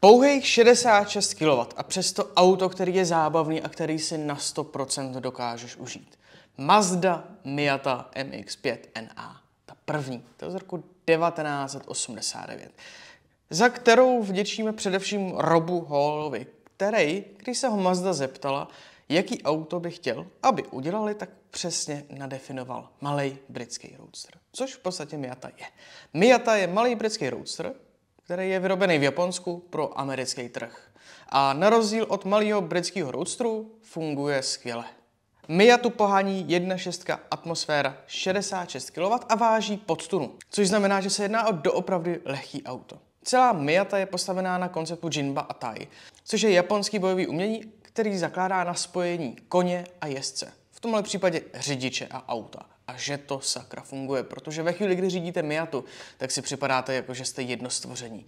Pouhých 66 kW a přesto auto, který je zábavný a který si na 100% dokážeš užít. Mazda Miata MX-5NA, ta první, to je z roku 1989, za kterou vděčíme především Robu Hallovi, který, když se ho Mazda zeptala, jaký auto by chtěl, aby udělali, tak přesně nadefinoval malý britský roadster, což v podstatě Miata je. Miata je malý britský roadster, který je vyrobený v Japonsku pro americký trh. A na rozdíl od malého britského roadstru funguje skvěle. Mia tu pohání 1.6 atmosféra 66 kW a váží pod tunu, což znamená, že se jedná o doopravdy lehký auto. Celá Miata je postavená na konceptu Jinba Atai, což je japonský bojový umění, který zakládá na spojení koně a jezdce v tomhle případě řidiče a auta. A že to sakra funguje, protože ve chvíli, kdy řídíte Miatu, tak si připadáte jako, že jste jedno stvoření.